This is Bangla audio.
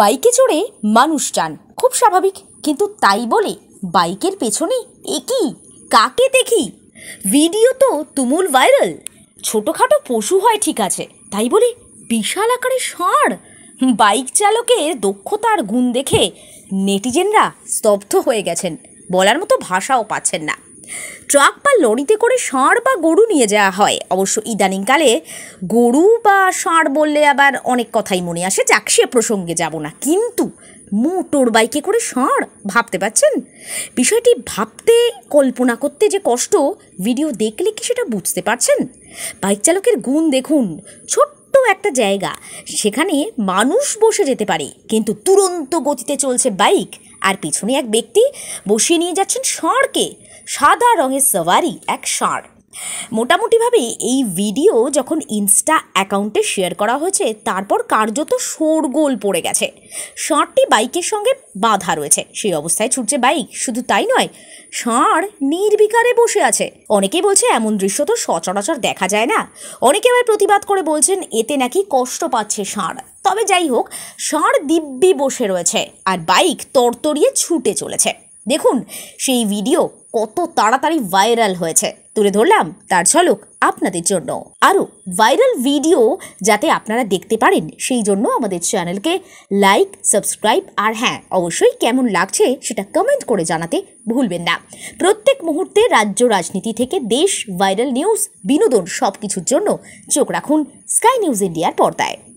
বাইকে চড়ে মানুষ টান খুব স্বাভাবিক কিন্তু তাই বলে বাইকের পেছনে একই কাকে দেখি ভিডিও তো তুমুল ভাইরাল ছোটোখাটো পশু হয় ঠিক আছে তাই বলে বিশাল আকারে ষাঁড় বাইক চালকের দক্ষতার গুণ দেখে নেটিজেনরা স্তব্ধ হয়ে গেছেন বলার মতো ভাষাও পাচ্ছেন না ট্রাক বা লরিতে করে ষাঁড় বা গরু নিয়ে যাওয়া হয় অবশ্য ইদানিংকালে গরু বা ষাঁড় বললে আবার অনেক কথাই মনে আসে যাক সে প্রসঙ্গে যাব না কিন্তু মোটর বাইকে করে ষাঁড় ভাবতে পাচ্ছেন বিষয়টি ভাবতে কল্পনা করতে যে কষ্ট ভিডিও দেখলে কি সেটা বুঝতে পারছেন বাইক চালকের গুণ দেখুন ছোট্ট ছোট্ট একটা জায়গা সেখানে মানুষ বসে যেতে পারে কিন্তু তুরন্ত গতিতে চলছে বাইক আর পিছনে এক ব্যক্তি বসিয়ে নিয়ে যাচ্ছেন ষাঁড়কে সাদা রঙের সওয়ারি এক ষাঁড় মোটামুটিভাবেই এই ভিডিও যখন ইনস্টা অ্যাকাউন্টে শেয়ার করা হয়েছে তারপর কার্যত শোরগোল পড়ে গেছে ষাঁড়টি বাইকের সঙ্গে বাধা রয়েছে সেই অবস্থায় ছুটছে বাইক শুধু তাই নয় ষাঁড় নির্বিকারে বসে আছে অনেকেই বলছে এমন দৃশ্য তো সচরাচর দেখা যায় না অনেকে আবার প্রতিবাদ করে বলছেন এতে নাকি কষ্ট পাচ্ছে ষাঁড় তবে যাই হোক ষাঁড় দিব্যি বসে রয়েছে আর বাইক তরতরিয়ে ছুটে চলেছে দেখুন সেই ভিডিও কত তাড়াতাড়ি ভাইরাল হয়েছে তুলে ধরলাম তার ঝলক আপনাদের জন্য আরও ভাইরাল ভিডিও যাতে আপনারা দেখতে পারেন সেই জন্য আমাদের চ্যানেলকে লাইক সাবস্ক্রাইব আর হ্যাঁ অবশ্যই কেমন লাগছে সেটা কমেন্ট করে জানাতে ভুলবেন না প্রত্যেক মুহূর্তে রাজ্য রাজনীতি থেকে দেশ ভাইরাল নিউজ বিনোদন সব কিছুর জন্য চোখ রাখুন স্কাই নিউজ ইন্ডিয়ার পর্দায়